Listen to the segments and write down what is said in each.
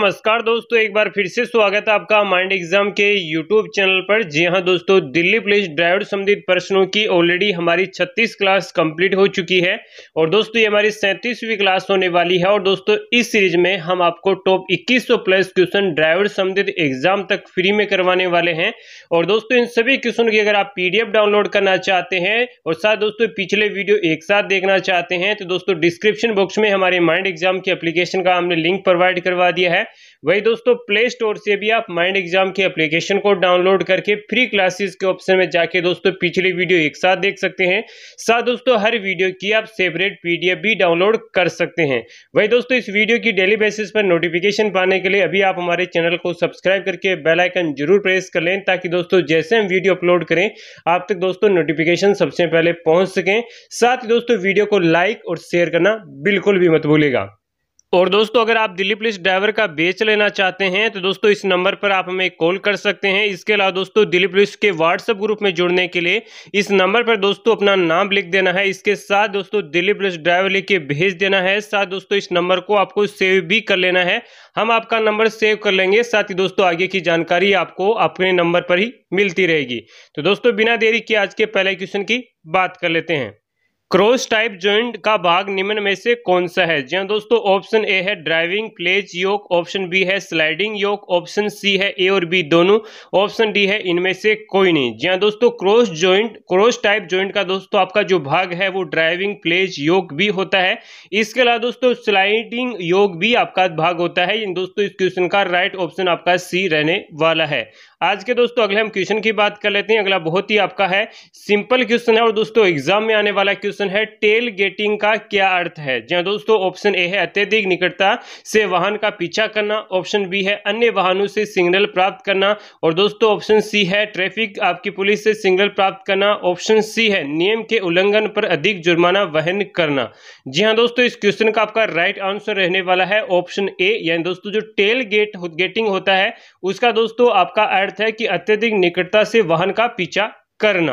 नमस्कार दोस्तों एक बार फिर से स्वागत है आपका माइंड एग्जाम के यूट्यूब चैनल पर जी हां दोस्तों दिल्ली पुलिस ड्राइवर संबंधित प्रश्नों की ऑलरेडी हमारी 36 क्लास कंप्लीट हो चुकी है और दोस्तों ये हमारी सैंतीसवीं क्लास होने वाली है और दोस्तों इस सीरीज में हम आपको टॉप 2100 प्लस क्वेश्चन ड्राइवर संबंधित एग्जाम तक फ्री में करवाने वाले हैं और दोस्तों इन सभी क्वेश्चन की अगर आप पी डाउनलोड करना चाहते हैं और साथ दोस्तों पिछले वीडियो एक साथ देखना चाहते हैं तो दोस्तों डिस्क्रिप्शन बॉक्स में हमारे माइंड एग्जाम की अप्लीकेशन का हमने लिंक प्रोवाइड करवा दिया है वही दोस्तों प्ले स्टोर से भी आप माइंड एग्जाम की एप्लीकेशन को डाउनलोड करके फ्री क्लासेस के ऑप्शन में जाके दोस्तों पिछली वीडियो एक साथ देख सकते हैं साथ दोस्तों हर वीडियो की आप सेपरेट पीडीएफ भी डाउनलोड कर सकते हैं वही दोस्तों इस वीडियो की डेली बेसिस पर नोटिफिकेशन पाने के लिए अभी आप हमारे चैनल को सब्सक्राइब करके बेलाइकन जरूर प्रेस कर लें ताकि दोस्तों जैसे हम वीडियो अपलोड करें आप तक दोस्तों नोटिफिकेशन सबसे पहले पहुंच सकें साथ ही दोस्तों वीडियो को लाइक और शेयर करना बिल्कुल भी मत भूलेगा और दोस्तों अगर आप दिल्ली पुलिस ड्राइवर का बेच लेना चाहते हैं तो दोस्तों इस नंबर पर आप हमें कॉल कर सकते हैं इसके अलावा दोस्तों दिल्ली पुलिस के व्हाट्सएप ग्रुप में जुड़ने के लिए इस नंबर पर दोस्तों अपना नाम लिख देना है इसके साथ दोस्तों दिल्ली पुलिस ड्राइवर लिख के भेज देना है साथ दोस्तों इस नंबर को आपको सेव भी कर लेना है हम आपका नंबर सेव कर लेंगे साथ ही दोस्तों आगे की जानकारी आपको अपने नंबर पर ही मिलती रहेगी तो दोस्तों बिना देरी के आज के पहले क्वेश्चन की बात कर लेते हैं क्रॉस टाइप जॉइंट का भाग निम्न में से कौन सा है जी हाँ दोस्तों ऑप्शन ए है driving plates yoke option B है स्लाइडिंग योग ऑप्शन सी है ए और बी दोनों ऑप्शन डी है इनमें से कोई नहीं जी हाँ दोस्तों cross joint cross type joint का दोस्तों आपका जो भाग है वो ड्राइविंग प्लेज योग भी होता है इसके अलावा दोस्तों स्लाइडिंग योग भी आपका भाग होता है दोस्तों इस क्वेश्चन का राइट ऑप्शन आपका सी रहने वाला है आज के दोस्तों अगले हम क्वेश्चन की बात कर लेते हैं अगला बहुत ही आपका है सिंपल क्वेश्चन है और दोस्तों एग्जाम में आने वाला क्वेश्चन है टेल गेटिंग का क्या अर्थ है जहां दोस्तों ऑप्शन ए है अत्यधिक निकटता से वाहन का पीछा करना ऑप्शन बी है अन्य वाहनों से सिग्नल प्राप्त करना और दोस्तों ऑप्शन सी है ट्रैफिक आपकी पुलिस से सिग्नल प्राप्त करना ऑप्शन सी है नियम के उल्लंघन पर अधिक जुर्माना वहन करना जी हाँ दोस्तों इस क्वेश्चन का आपका राइट आंसर रहने वाला है ऑप्शन ए यानी दोस्तों जो टेल गेट गेटिंग होता है उसका दोस्तों आपका अर्थ अर्थ है कि अत्यधिक निकटता से वाहन का पीछा करना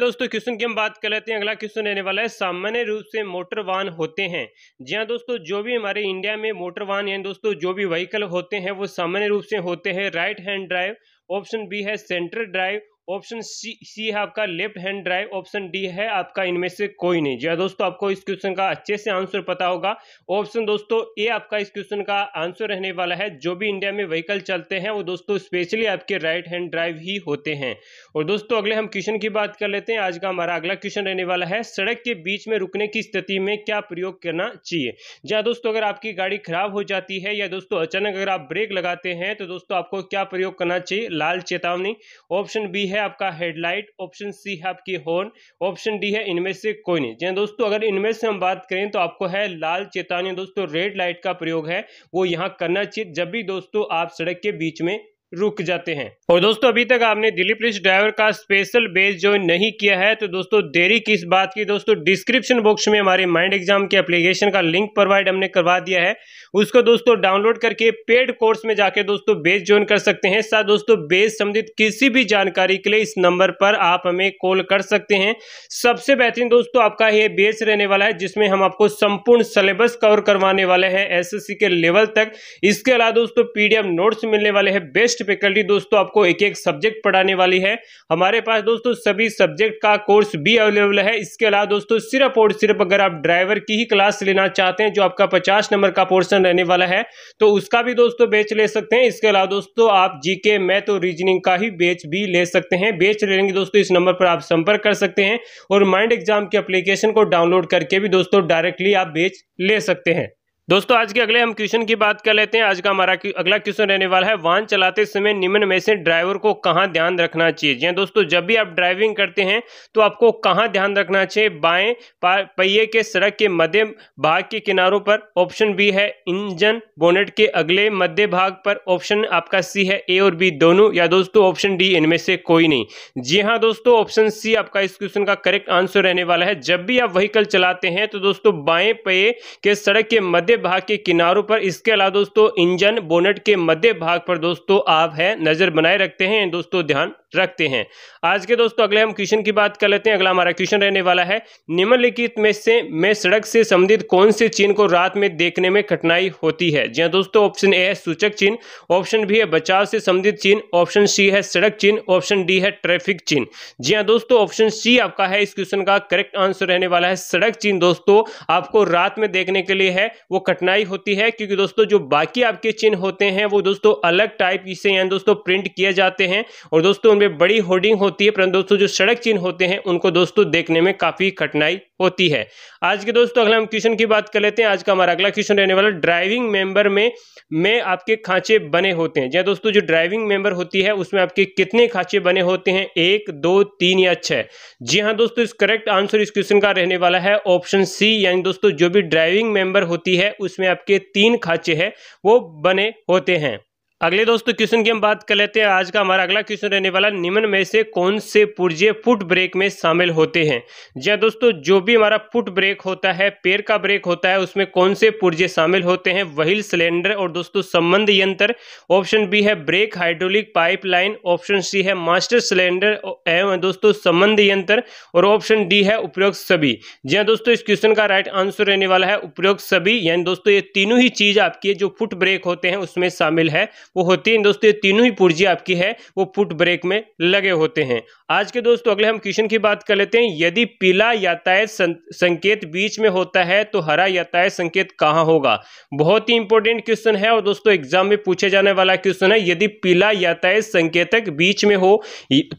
दोस्तों क्वेश्चन की हम बात कर लेते हैं अगला क्वेश्चन रहने वाला है सामान्य रूप से मोटर वाहन होते हैं जी हाँ दोस्तों जो भी हमारे इंडिया में मोटर वाहन यानी दोस्तों जो भी व्हीकल होते हैं वो सामान्य रूप से होते हैं right hand drive option B है central drive option C C है आपका left hand drive option D है आपका इनमें से कोई नहीं जी हाँ दोस्तों आपको इस क्वेश्चन का अच्छे से आंसर पता होगा ऑप्शन दोस्तों ए आपका इस क्वेश्चन का आंसर रहने वाला है जो भी इंडिया में व्हीकल चलते हैं वो दोस्तों स्पेशली आपके राइट हैंड ड्राइव ही होते हैं और दोस्तों अगले हम क्वेश्चन की बात कर लेते हैं आज का हमारा अगला क्वेश्चन रहने वाला है सड़क के बीच में रुकने की स्थिति में क्या प्रयोग करना चाहिए जहाँ दोस्तों अगर आपकी गाड़ी खराब हो जाती है या दोस्तों अचानक अगर आप ब्रेक लगाते हैं तो दोस्तों आपको क्या प्रयोग करना चाहिए लाल चेतावनी ऑप्शन बी है है आपका हेडलाइट ऑप्शन सी है आपकी हॉर्न ऑप्शन डी है इनमें से कोई नहीं जी दोस्तों अगर इनमें से हम बात करें तो आपको है लाल चेतावनी दोस्तों रेड लाइट का प्रयोग है वो यहाँ करना चाहिए जब भी दोस्तों आप सड़क के बीच में रुक जाते हैं और दोस्तों अभी तक आपने दिल्ली पुलिस ड्राइवर का स्पेशल बेस ज्वाइन नहीं किया है तो दोस्तों देरी किस बात की दोस्तों डिस्क्रिप्शन बॉक्स में हमारे माइंड एग्जाम के एप्लीकेशन का लिंक प्रोवाइड हमने करवा दिया है उसको दोस्तों डाउनलोड करके पेड कोर्स में जाके दोस्तों बेस ज्वाइन कर सकते हैं साथ दोस्तों बेस संबंधित किसी भी जानकारी के लिए इस नंबर पर आप हमें कॉल कर सकते हैं सबसे बेहतरीन दोस्तों आपका ये बेस रहने वाला है जिसमें हम आपको संपूर्ण सिलेबस कवर करवाने वाले हैं एस के लेवल तक इसके अलावा दोस्तों पीडीएफ नोट्स मिलने वाले हैं बेस्ट बेस्ट फैकल्टी दोस्तों आपको एक एक सब्जेक्ट पढ़ाने वाली है हमारे पास दोस्तों सभी सब्जेक्ट का कोर्स भी अवेलेबल है इसके अलावा दोस्तों सिर्फ और सिर्फ अगर आप ड्राइवर की ही क्लास लेना चाहते हैं जो आपका पचास नंबर का पोर्सन रहने वाला है तो उसका भी दोस्तों बेच ले सकते हैं इसके अलावा दोस्तों आप जीके मैथ और रीजनिंग का ही बेच भी ले सकते हैं बेच लेंगे दोस्तों इस नंबर पर आप संपर्क कर सकते हैं और माइंड एग्जाम के अप्लीकेशन को डाउनलोड करके भी दोस्तों डायरेक्टली आप बेच ले सकते हैं दोस्तों आज के अगले हम क्वेश्चन की बात कर लेते हैं आज का हमारा अगला क्वेश्चन रहने वाला है वाहन चलाते समय निम्न में से ड्राइवर को कहाँ ध्यान रखना चाहिए जी हाँ, दोस्तों जब भी आप ड्राइविंग करते हैं तो आपको कहाँ ध्यान रखना चाहिए बाएं पहिए के सड़क के मध्य भाग के किनारों पर ऑप्शन बी है इंजन बोनेट के अगले मध्य भाग पर ऑप्शन आपका सी है ए और बी दोनों या दोस्तों ऑप्शन डी इनमें से कोई नहीं जी हाँ दोस्तों ऑप्शन सी आपका इस क्वेश्चन का करेक्ट आंसर रहने वाला है जब भी आप व्हीकल चलाते हैं तो दोस्तों बाएं पहिए के सड़क के मध्य भाग के किनारों पर इसके अलावा दोस्तों इंजन बोनेट के मध्य भाग पर दोस्तों आप है नज़र बनाए रखते हैं दोस्तों ध्यान रखते हैं आज के दोस्तों अगले हम क्वेश्चन की बात कर लेते हैं अगला हमारा क्वेश्चन रहने वाला है निम्नलिखित में से में सड़क से संबंधित कौन से चिन्ह को रात में देखने में कठिनाई होती है जी हाँ दोस्तों ऑप्शन ए है सूचक चिन्ह ऑप्शन बी है बचाव से संबंधित चिन्ह ऑप्शन सी है सड़क चिन्ह ऑप्शन डी है ट्रैफिक चिन्ह जी हाँ दोस्तों ऑप्शन सी आपका है इस क्वेश्चन का करेक्ट आंसर रहने वाला है सड़क चिन्ह दोस्तों आपको रात में देखने के लिए है वो कठिनाई होती है क्योंकि दोस्तों जो बाकी आपके चिन्ह होते हैं वो दोस्तों अलग टाइप से यानी दोस्तों प्रिंट किए जाते हैं और दोस्तों उनमें बड़ी होर्डिंग होती है परंतु दोस्तों जो सड़क चिन्ह होते हैं उनको दोस्तों देखने में काफ़ी कठिनाई होती है आज के दोस्तों अगला हम क्वेश्चन की बात कर लेते हैं आज का हमारा अगला क्वेश्चन रहने वाला ड्राइविंग मेंबर में में आपके खांचे बने होते हैं जहाँ दोस्तों जो ड्राइविंग मेंबर होती है उसमें आपके कितने खांचे बने होते हैं एक दो तीन या छः जी हाँ दोस्तों इस करेक्ट आंसर इस क्वेश्चन का रहने वाला है ऑप्शन सी यानी दोस्तों जो भी ड्राइविंग मेंबर होती है उसमें आपके तीन खाँचे हैं वो बने होते हैं अगले दोस्तों क्वेश्चन की हम बात कर लेते हैं आज का हमारा अगला क्वेश्चन रहने वाला निम्न में से कौन से पुर्जे फुट ब्रेक में शामिल होते हैं जी हाँ दोस्तों जो भी हमारा फुट ब्रेक होता है पैर का ब्रेक होता है उसमें कौन से पुर्जे शामिल होते हैं वहील सिलेंडर और दोस्तों संबंध यंत्र ऑप्शन बी है brake hydraulic pipeline option C है मास्टर सिलेंडर एवं दोस्तों संबंध यंत्र और ऑप्शन डी है उपयोग सभी जी हाँ दोस्तों इस क्वेश्चन का राइट आंसर रहने वाला है उपयोग सभी यानी दोस्तों ये तीनों ही चीज आपकी जो फुट ब्रेक होते हैं उसमें शामिल है वो होती हैं दोस्तों ये तीनों ही पुर्जी आपकी है वो पुट ब्रेक में लगे होते हैं आज के दोस्तों अगले हम क्वेश्चन की बात कर लेते हैं यदि पीला यातायात संकेत बीच में होता है तो हरा यातायात संकेत कहाँ होगा बहुत ही इंपॉर्टेंट क्वेश्चन है और दोस्तों एग्जाम में पूछे जाने वाला क्वेश्चन है यदि पीला यातायात संकेतक बीच में हो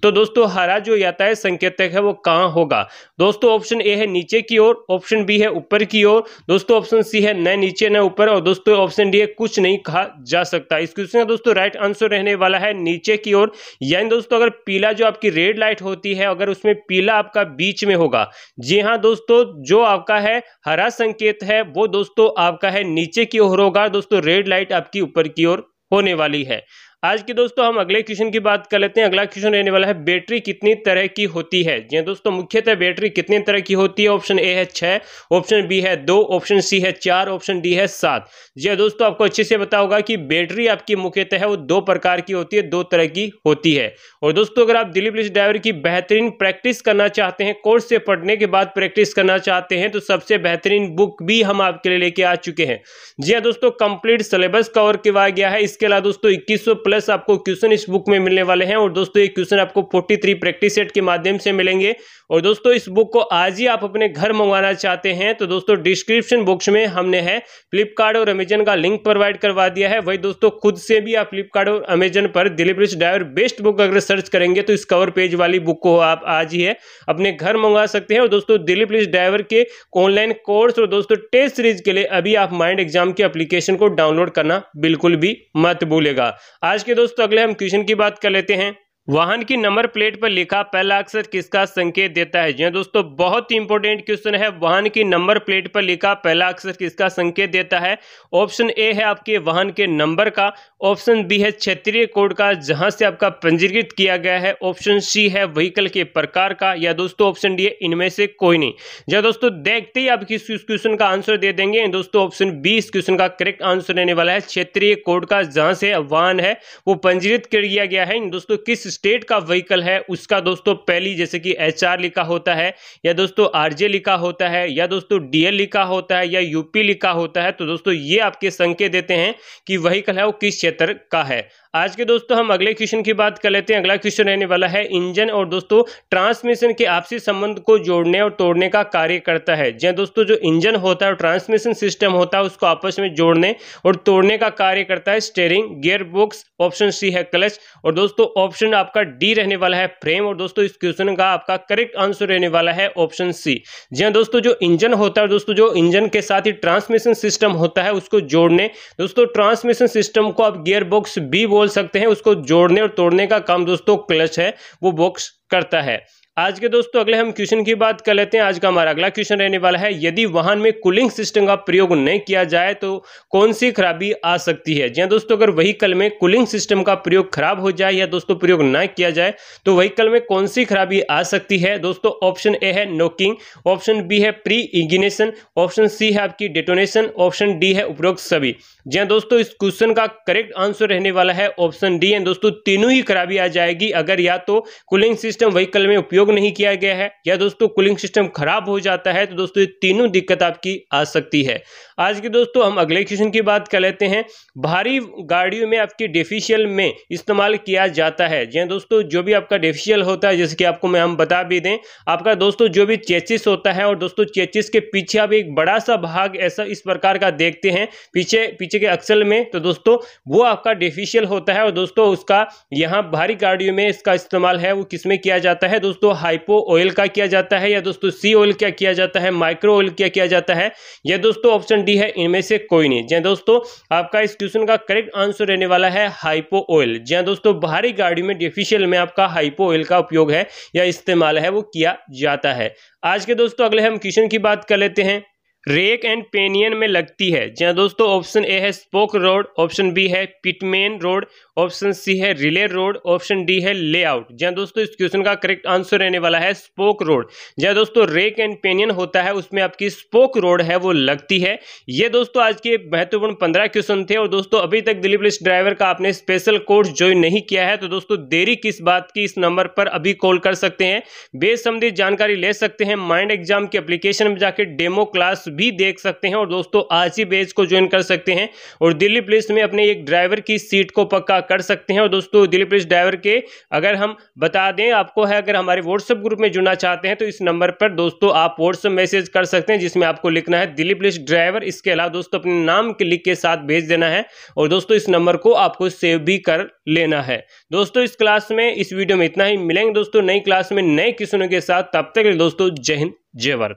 तो दोस्तों हरा जो यातायात संकेतक है वो कहाँ होगा दोस्तों ऑप्शन ए है नीचे की ओर ऑप्शन बी है ऊपर की ओर दोस्तों ऑप्शन सी है न नीचे न ऊपर और दोस्तों ऑप्शन डी है कुछ नहीं कहा जा सकता इस क्वेश्चन इसका दोस्तों राइट आंसर रहने वाला है नीचे की ओर यानी दोस्तों अगर पीला जो आपकी रेड लाइट होती है अगर उसमें पीला आपका बीच में होगा जी हाँ दोस्तों जो आपका है हरा संकेत है वो दोस्तों आपका है नीचे की ओर होगा दोस्तों रेड लाइट आपकी ऊपर की ओर होने वाली है आज के दोस्तों हम अगले क्वेश्चन की बात कर लेते हैं अगला क्वेश्चन रहने वाला है बैटरी कितनी तरह की होती है जी हाँ दोस्तों मुख्यतः बैटरी कितनी तरह की होती है ऑप्शन ए है छः ऑप्शन बी है दो ऑप्शन सी है चार ऑप्शन डी है सात जी हाँ दोस्तों आपको अच्छे से बता होगा कि बैटरी आपकी मुख्यतः है वो दो प्रकार की होती है दो तरह की होती है और दोस्तों अगर आप दिलीप लिस्ट ड्राइवर की बेहतरीन प्रैक्टिस करना चाहते हैं कोर्स से पढ़ने के बाद प्रैक्टिस करना चाहते हैं तो सबसे बेहतरीन बुक भी हम आपके लिए लेके आ चुके हैं जी हाँ दोस्तों कंप्लीट सिलेबस कवर किया गया है इसके अलावा दोस्तों इक्कीस प्लस आपको क्वेश्चन इस बुक में मिलने वाले हैं और दोस्तों ये क्वेश्चन आपको फोर्टी थ्री प्रैक्टिस सेट के माध्यम से मिलेंगे और दोस्तों इस बुक को आज ही आप अपने घर मंगवाना चाहते हैं तो दोस्तों डिस्क्रिप्शन बॉक्स में हमने है फ्लिपकार्ट और अमेजन का लिंक प्रोवाइड करवा दिया है वही दोस्तों खुद से भी आप फ्लिपकार्ट और अमेजन पर दिलीप्रिश ड्राइवर बेस्ट बुक अगर सर्च करेंगे तो इस कवर पेज वाली बुक को आप आज ही है अपने घर मंगवा सकते हैं और दोस्तों पुलिस ड्राइवर के ऑनलाइन कोर्स और दोस्तों टेस्ट सीरीज के लिए अभी आप माइंड एग्जाम की अप्लीकेशन को डाउनलोड करना बिल्कुल भी मत भूलेगा आज के दोस्तों अगले हम क्वेश्चन की बात कर लेते हैं वाहन की नंबर प्लेट पर लिखा पहला अक्षर किसका संकेत देता है जी हाँ दोस्तों बहुत ही इंपॉर्टेंट क्वेश्चन है वाहन की नंबर प्लेट पर लिखा पहला अक्षर किसका संकेत देता है ऑप्शन ए है आपके वाहन के नंबर का ऑप्शन बी है क्षेत्रीय कोड का जहां से आपका पंजीकृत किया गया है ऑप्शन सी है व्हीकल के प्रकार का या दोस्तों ऑप्शन डी है इनमें से कोई नहीं जहाँ दोस्तों देखते ही आप किस क्वेश्चन का आंसर दे देंगे दोस्तों ऑप्शन बी इस क्वेश्चन का करेक्ट आंसर रहने वाला है क्षेत्रीय कोड का जहां से वाहन है वो पंजीकृत कर दिया गया है दोस्तों किस स्टेट का व्हीकल है उसका दोस्तों पहली जैसे कि एच लिखा होता है या दोस्तों आरजे लिखा होता है या दोस्तों डीएल लिखा होता है या यूपी लिखा होता है तो दोस्तों ये आपके संकेत देते हैं कि व्हीकल है वो किस क्षेत्र का है आज के दोस्तों हम अगले क्वेश्चन की बात कर लेते हैं अगला क्वेश्चन रहने वाला है इंजन और दोस्तों ट्रांसमिशन के आपसी संबंध को जोड़ने और तोड़ने का कार्य करता है जहाँ दोस्तों जो इंजन होता है ट्रांसमिशन सिस्टम होता है उसको आपस में जोड़ने और तोड़ने का कार्य करता है steering gear box option C है क्लच और दोस्तों ऑप्शन आपका डी रहने वाला है फ्रेम और दोस्तों इस क्वेश्चन का आपका करेक्ट आंसर रहने वाला है ऑप्शन सी जी दोस्तों जो इंजन होता है दोस्तों जो इंजन के साथ ही ट्रांसमिशन सिस्टम होता है उसको जोड़ने दोस्तों ट्रांसमिशन सिस्टम को आप गियर बॉक्स बी बोल बोल सकते हैं उसको जोड़ने और तोड़ने का काम दोस्तों क्लच है वो बॉक्स करता है आज के दोस्तों अगले हम क्वेश्चन की बात कर लेते हैं आज का हमारा अगला क्वेश्चन रहने वाला है यदि वाहन में कूलिंग सिस्टम का प्रयोग नहीं किया जाए तो कौन सी खराबी आ सकती है जी हाँ दोस्तों अगर वहीकल में कूलिंग सिस्टम का प्रयोग खराब हो जाए या दोस्तों प्रयोग ना किया जाए तो वहीकल में कौन सी खराबी आ सकती है दोस्तों ऑप्शन ए है नोकिंग ऑप्शन बी है प्री इग्निशन ऑप्शन सी है आपकी डेटोनेशन ऑप्शन डी है उपरोक्त सभी जी हाँ दोस्तों इस क्वेश्चन का करेक्ट आंसर रहने वाला है ऑप्शन डी एंड दोस्तों तीनों ही खराबी आ जाएगी अगर या तो कूलिंग सिस्टम व्हीकल में उपयोग नहीं किया गया है या दोस्तों कूलिंग सिस्टम खराब हो जाता है तो दोस्तों ये तीनों दिक्कत आपकी आ सकती है आज के दोस्तों हम अगले क्वेश्चन की बात कर लेते हैं भारी गाड़ियों में आपकी डेफिशियल में इस्तेमाल किया जाता है जी हाँ दोस्तों जो भी आपका डेफिशियल होता है जैसे कि आपको मैं हम बता भी दें आपका दोस्तों जो भी चेचिस होता है और दोस्तों चेचिस के पीछे आप एक बड़ा सा भाग ऐसा इस प्रकार का देखते हैं पीछे नीचे के अक्सल में तो दोस्तों वो आपका डेफिशियल होता है और दोस्तों उसका यहाँ भारी गाड़ियों में इसका इस्तेमाल है वो किस में किया जाता है दोस्तों हाइपो ऑयल का किया जाता है या दोस्तों सी ऑयल क्या किया जाता है माइक्रो ऑयल क्या किया जाता है या दोस्तों ऑप्शन डी है इनमें से कोई नहीं जहाँ दोस्तों आपका इस क्वेश्चन का करेक्ट आंसर रहने वाला है हाइपो ऑयल जहाँ दोस्तों भारी गाड़ियों में डेफिशियल में आपका हाइपो ऑयल का उपयोग है या इस्तेमाल है वो किया जाता है आज के दोस्तों अगले हम क्वेश्चन की बात कर लेते हैं रेक एंड पेनियन में लगती है जहाँ दोस्तों ऑप्शन ए है स्पोक रोड ऑप्शन बी है पिटमेन रोड ऑप्शन सी है रिले रोड ऑप्शन डी है लेआउट जहाँ दोस्तों इस क्वेश्चन का करेक्ट आंसर रहने वाला है स्पोक रोड जहाँ दोस्तों रेक एंड पेनियन होता है उसमें आपकी स्पोक रोड है वो लगती है ये दोस्तों आज के महत्वपूर्ण पंद्रह क्वेश्चन थे और दोस्तों अभी तक दिलीप लिस्ट ड्राइवर का आपने स्पेशल कोर्स ज्वाइन नहीं किया है तो दोस्तों देरी किस बात की इस नंबर पर अभी कॉल कर सकते हैं बेसंबंधित जानकारी ले सकते हैं माइंड एग्जाम की अप्लीकेशन में जाकर डेमो क्लास भी देख सकते हैं और दोस्तों आज ही बैच को ज्वाइन कर सकते हैं और दिल्ली पुलिस में अपने एक ड्राइवर की सीट को पक्का कर सकते हैं और दोस्तों दिल्ली पुलिस ड्राइवर के अगर हम बता दें आपको है अगर हमारे व्हाट्सएप ग्रुप में जुड़ना चाहते हैं तो इस नंबर पर दोस्तों आप व्हाट्सएप मैसेज कर सकते हैं जिसमें आपको लिखना है दिल्ली पुलिस ड्राइवर इसके अलावा दोस्तों अपने नाम के लिख के साथ भेज देना है और दोस्तों इस नंबर को आपको सेव भी कर लेना है दोस्तों इस क्लास में इस वीडियो में इतना ही मिलेंगे दोस्तों नई क्लास में नए किसानों के साथ तब तक दोस्तों जय हिंद जय भारत